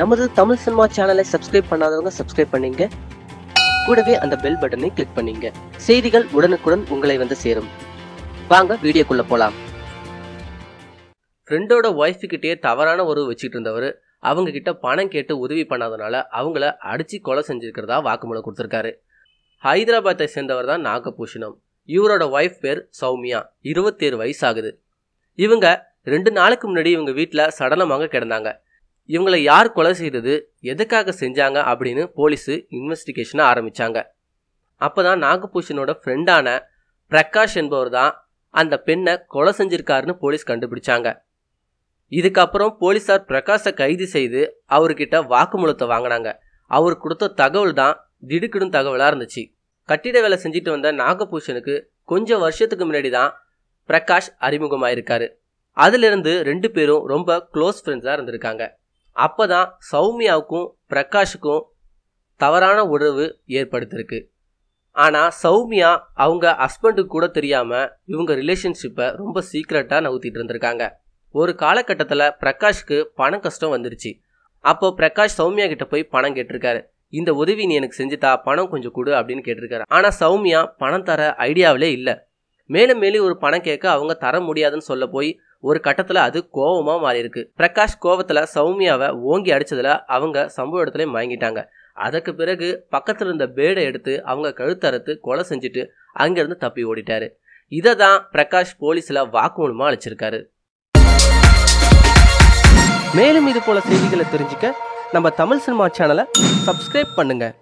நமது தமிழ் சினிமா சேனலை சப்ஸ்கிரைப் பண்ணாதவங்க சப்ஸ்கிரைப் பண்ணீங்க கூடவே அந்த பெல் பட்டனை கிளிக் பண்ணீங்க செய்திகள் உடனுக்குடன் உங்களை வந்து சேரும் வாங்க வீடியோக்குள்ள போலாம் ஃப்ரெண்டோட ஒய்ஃபுக்கிட்டே தவறான உறவு வச்சுக்கிட்டு இருந்தவர் அவங்க கிட்ட பணம் கேட்டு உதவி பண்ணாதனால அவங்கள அடிச்சு கொலை செஞ்சிருக்கிறதா வாக்குமூலம் கொடுத்துருக்காரு ஹைதராபாத்தை சேர்ந்தவர் தான் நாகபூஷணம் இவரோட ஒய்ஃப் பேர் சௌமியா இருபத்தேழு வயசு ஆகுது இவங்க ரெண்டு நாளுக்கு முன்னாடி இவங்க வீட்டில் சடலமாக கிடந்தாங்க இவங்களை யார் கொலை செய்தது எதுக்காக செஞ்சாங்க அப்படின்னு போலீஸு இன்வெஸ்டிகேஷனை ஆரம்பித்தாங்க அப்போ தான் நாகபூஷனோட ஃப்ரெண்டான பிரகாஷ் என்பவர் தான் அந்த பெண்ணை கொலை செஞ்சிருக்காருன்னு போலீஸ் கண்டுபிடிச்சாங்க இதுக்கப்புறம் போலீஸார் பிரகாஷை கைது செய்து அவர்கிட்ட வாக்குமூலத்தை வாங்கினாங்க அவர் கொடுத்த தகவல் தான் திடுக்கிடும் தகவலாக இருந்துச்சு கட்டிட வேலை செஞ்சுட்டு வந்த நாகபூஷனுக்கு கொஞ்சம் வருஷத்துக்கு முன்னாடி தான் பிரகாஷ் அறிமுகமாயிருக்காரு அதிலிருந்து ரெண்டு பேரும் ரொம்ப க்ளோஸ் ஃப்ரெண்ட்ஸாக இருந்திருக்காங்க அப்போ தான் சௌமியாவுக்கும் பிரகாஷுக்கும் தவறான உறவு ஏற்படுத்திருக்கு ஆனால் சௌமியா அவங்க ஹஸ்பண்டுக்கு கூட தெரியாமல் இவங்க ரிலேஷன்ஷிப்பை ரொம்ப சீக்ரெட்டாக நகர்த்திட்டு இருந்திருக்காங்க ஒரு காலகட்டத்தில் பிரகாஷ்க்கு பணம் கஷ்டம் வந்துருச்சு அப்போ பிரகாஷ் சௌமியா கிட்ட போய் பணம் கேட்டிருக்காரு இந்த உதவி நீ எனக்கு செஞ்சுட்டா பணம் கொஞ்சம் கொடு அப்படின்னு கேட்டிருக்காரு ஆனால் சௌமியா பணம் தர ஐடியாவிலே இல்லை மேலும் மேலும் ஒரு பணம் கேட்க அவங்க தர முடியாதுன்னு சொல்ல போய் ஒரு கட்டத்துல அது கோவமா மாறி இருக்கு பிரகாஷ் கோவத்துல சௌமியாவை ஓங்கி அடிச்சதுல அவங்க சம்பவ இடத்துல வாங்கிட்டாங்க அதற்கு பிறகு பக்கத்துல இருந்த பேடை எடுத்து அவங்க கழுத்தறுத்து கொலை செஞ்சுட்டு அங்கேருந்து தப்பி ஓடிட்டாரு இதை தான் பிரகாஷ் போலீஸ்ல வாக்குமூலமா அழைச்சிருக்காரு மேலும் இது போல செய்திகளை தெரிஞ்சுக்க நம்ம தமிழ் சினிமா சேனலை சப்ஸ்கிரைப் பண்ணுங்கள்